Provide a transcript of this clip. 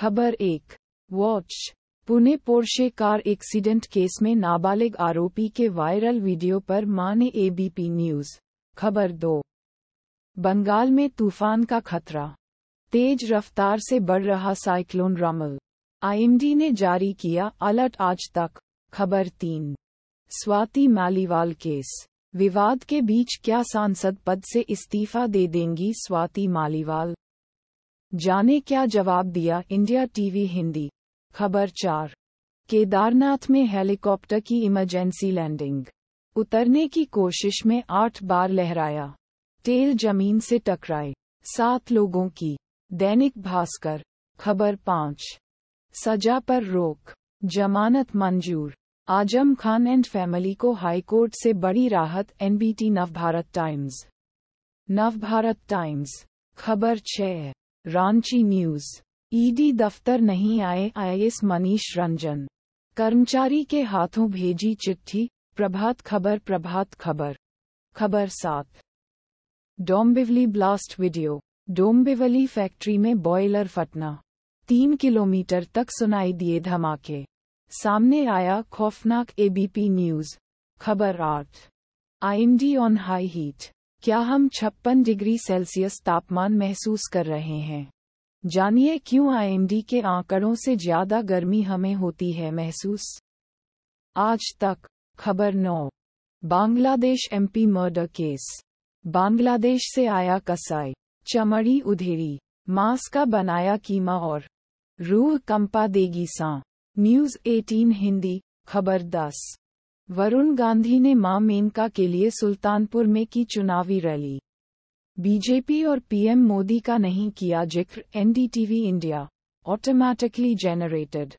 खबर एक watch Pune Porsche car accident case में नाबालिग आरोपी के वायरल वीडियो पर माने एबीपी न्यूज खबर दो बंगाल में तूफान का खतरा तेज रफ्तार से बढ़ रहा साइक्लोन रमल आईएमडी ने जारी किया अलर्ट आज तक खबर तीन स्वाति मालीवाल केस विवाद के बीच क्या सांसद पद से इस्तीफा दे देंगी स्वाति मालीवाल जाने क्या जवाब दिया इंडिया टीवी हिंदी खबर चार केदारनाथ में हेलीकॉप्टर की इमरजेंसी लैंडिंग उतरने की कोशिश में आठ बार लहराया टेल जमीन से टकराए सात लोगों की दैनिक भास्कर खबर पाँच सजा पर रोक जमानत मंजूर आजम खान एंड फैमिली को हाईकोर्ट से बड़ी राहत NBT Navbharat Times Navbharat Times खबर छः रांची न्यूज ईडी दफ्तर नहीं आए आईएएस मनीष रंजन कर्मचारी के हाथों भेजी चिट्ठी प्रभात खबर प्रभात खबर खबर सात Dombivli blast video Dombivli factory में बॉयलर फटना तीन किलोमीटर तक सुनाई दिए धमाके सामने आया खौफनाक एबीपी न्यूज खबर आठ आईएमडी ऑन हाई हीट क्या हम छप्पन डिग्री सेल्सियस तापमान महसूस कर रहे हैं जानिए क्यों आईएमडी के आंकड़ों से ज्यादा गर्मी हमें होती है महसूस आज तक खबर नौ Bangladesh MP murder case Bangladesh से आया कसाई चमड़ी उधेरी मांस का बनाया कीमा और रूह कंपा देगी सा न्यूज 18 हिंदी खबर 10 वरुण गांधी ने मां मेनका के लिए सुल्तानपुर में की चुनावी रैली बीजेपी और पीएम मोदी का नहीं किया जिक्र एनडीटीवी इंडिया ऑटोमैटिकली जेनरेटेड